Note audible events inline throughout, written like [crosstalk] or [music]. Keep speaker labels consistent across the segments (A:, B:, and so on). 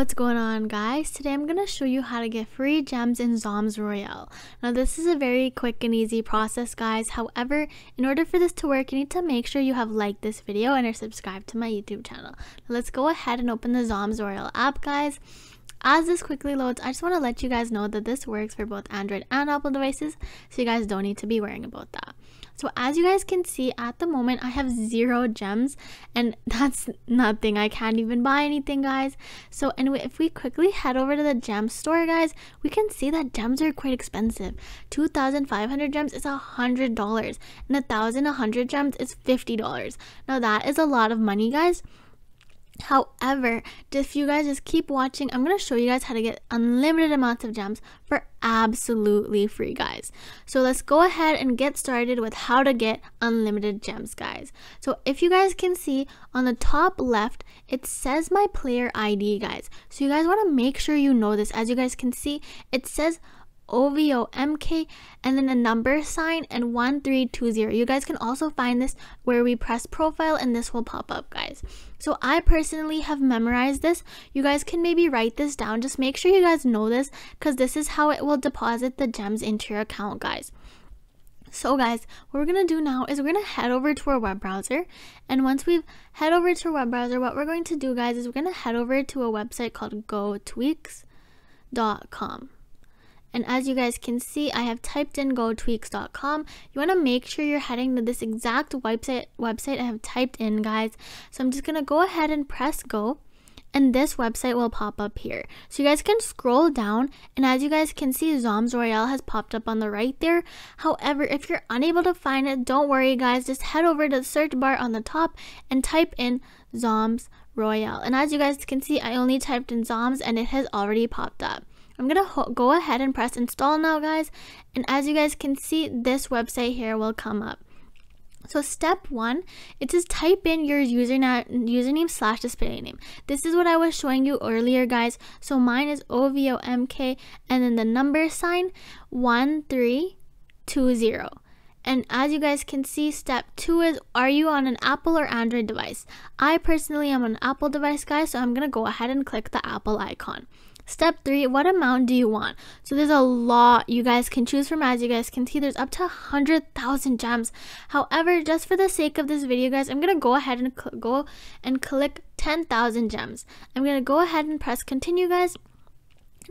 A: What's going on guys? Today I'm going to show you how to get free gems in Zoms Royale. Now this is a very quick and easy process guys. However, in order for this to work, you need to make sure you have liked this video and are subscribed to my YouTube channel. Now, let's go ahead and open the Zoms Royale app guys. As this quickly loads, I just want to let you guys know that this works for both Android and Apple devices, so you guys don't need to be worrying about that. So as you guys can see, at the moment, I have zero gems and [laughs] that's nothing. I can't even buy anything, guys. So anyway, if we quickly head over to the gem store, guys, we can see that gems are quite expensive. 2,500 gems is $100 and 1,100 gems is $50. Now that is a lot of money, guys. However, if you guys just keep watching, I'm going to show you guys how to get unlimited amounts of gems for absolutely free, guys. So let's go ahead and get started with how to get unlimited gems, guys. So if you guys can see on the top left, it says my player ID, guys. So you guys want to make sure you know this. As you guys can see, it says OVOMK and then a number sign and 1320. You guys can also find this where we press profile and this will pop up guys. So I personally have memorized this. You guys can maybe write this down. Just make sure you guys know this because this is how it will deposit the gems into your account guys. So guys, what we're going to do now is we're going to head over to our web browser. And once we've head over to our web browser, what we're going to do guys is we're going to head over to a website called gotweaks.com. And as you guys can see, I have typed in gotweaks.com. You want to make sure you're heading to this exact website website I have typed in, guys. So I'm just going to go ahead and press go and this website will pop up here. So you guys can scroll down and as you guys can see Zoms Royale has popped up on the right there. However, if you're unable to find it, don't worry guys, just head over to the search bar on the top and type in Zoms Royale. And as you guys can see, I only typed in Zoms and it has already popped up. I'm going to go ahead and press install now, guys. And as you guys can see, this website here will come up. So step one, it says type in your username, username slash display name. This is what I was showing you earlier, guys. So mine is OVOMK and then the number sign 1320. And as you guys can see, step two is are you on an Apple or Android device? I personally am on an Apple device, guys, so I'm gonna go ahead and click the Apple icon. Step three, what amount do you want? So there's a lot you guys can choose from. As you guys can see, there's up to 100,000 gems. However, just for the sake of this video, guys, I'm going to go ahead and go and click 10,000 gems. I'm going to go ahead and press continue, guys.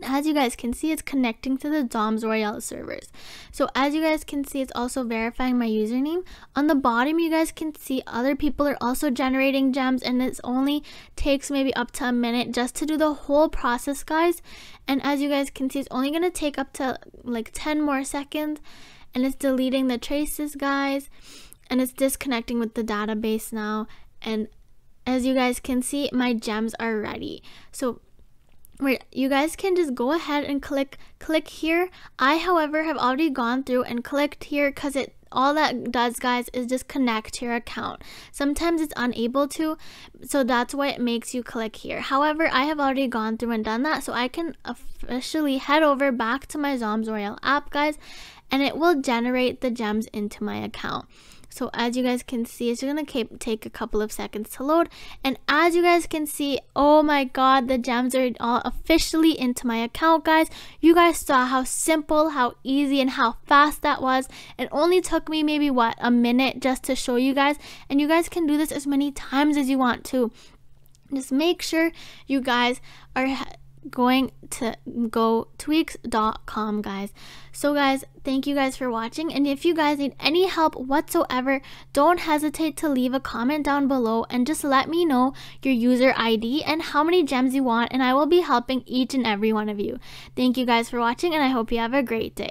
A: And as you guys can see, it's connecting to the DOMS Royale servers. So as you guys can see, it's also verifying my username. On the bottom, you guys can see other people are also generating gems and this only takes maybe up to a minute just to do the whole process, guys. And as you guys can see, it's only going to take up to like 10 more seconds and it's deleting the traces, guys. And it's disconnecting with the database now. And as you guys can see, my gems are ready. So Wait, you guys can just go ahead and click click here. I, however, have already gone through and clicked here because it all that does guys is just connect your account sometimes it's unable to so that's why it makes you click here however i have already gone through and done that so i can officially head over back to my zoms royal app guys and it will generate the gems into my account so as you guys can see, it's gonna take a couple of seconds to load. And as you guys can see, oh my god, the gems are all officially into my account, guys. You guys saw how simple, how easy, and how fast that was. It only took me maybe, what, a minute just to show you guys. And you guys can do this as many times as you want to just make sure you guys are going to go tweaks.com guys so guys thank you guys for watching and if you guys need any help whatsoever don't hesitate to leave a comment down below and just let me know your user id and how many gems you want and i will be helping each and every one of you thank you guys for watching and i hope you have a great day